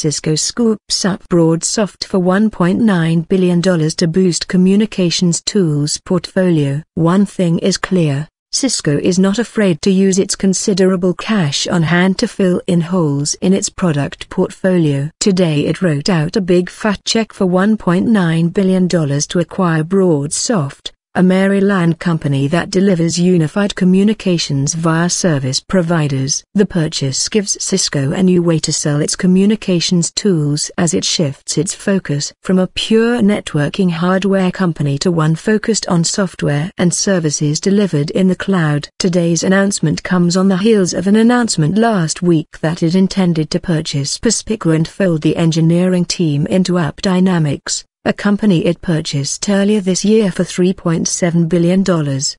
Francisco scoops up BroadSoft for $1.9 billion to boost communications tools portfolio. One thing is clear, Cisco is not afraid to use its considerable cash on hand to fill in holes in its product portfolio. Today it wrote out a big fat check for $1.9 billion to acquire BroadSoft, a Maryland company that delivers unified communications via service providers. The purchase gives Cisco a new way to sell its communications tools as it shifts its focus from a pure networking hardware company to one focused on software and services delivered in the cloud. Today's announcement comes on the heels of an announcement last week that it intended to purchase Perspicra and fold the engineering team into App Dynamics a company it purchased earlier this year for $3.7 billion.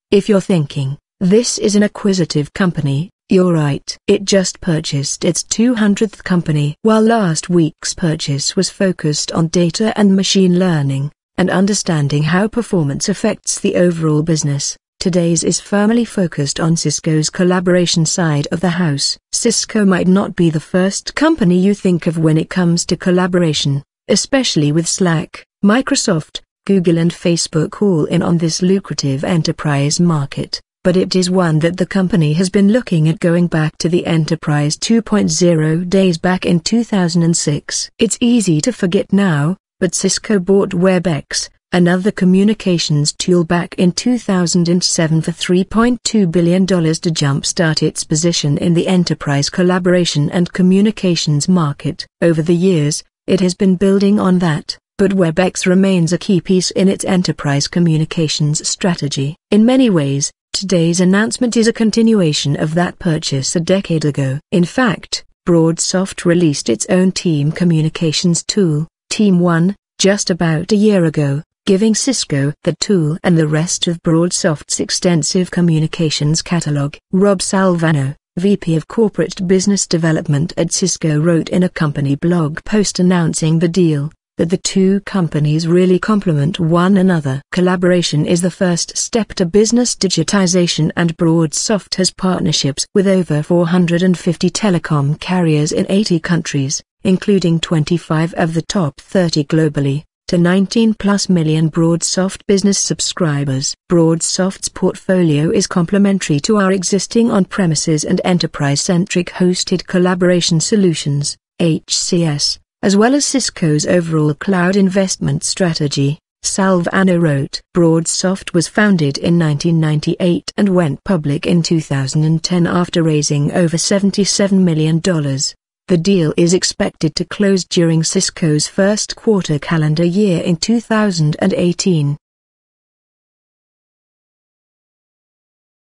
If you're thinking, this is an acquisitive company, you're right. It just purchased its 200th company. While last week's purchase was focused on data and machine learning, and understanding how performance affects the overall business, today's is firmly focused on Cisco's collaboration side of the house. Cisco might not be the first company you think of when it comes to collaboration, especially with Slack. Microsoft, Google and Facebook all in on this lucrative enterprise market, but it is one that the company has been looking at going back to the Enterprise 2.0 days back in 2006. It's easy to forget now, but Cisco bought WebEx, another communications tool back in 2007 for $3.2 billion to jumpstart its position in the enterprise collaboration and communications market. Over the years, it has been building on that, but WebEx remains a key piece in its enterprise communications strategy. In many ways, today's announcement is a continuation of that purchase a decade ago. In fact, BroadSoft released its own team communications tool, Team One, just about a year ago, giving Cisco the tool and the rest of BroadSoft's extensive communications catalog. Rob Salvano, VP of Corporate Business Development at Cisco wrote in a company blog post announcing the deal, that the two companies really complement one another. Collaboration is the first step to business digitization and BroadSoft has partnerships with over 450 telecom carriers in 80 countries, including 25 of the top 30 globally to 19 plus million BroadSoft business subscribers. BroadSoft's portfolio is complementary to our existing on-premises and enterprise-centric hosted collaboration solutions, HCS, as well as Cisco's overall cloud investment strategy. Salvano wrote, BroadSoft was founded in 1998 and went public in 2010 after raising over $77 million. The deal is expected to close during Cisco's first quarter calendar year in 2018.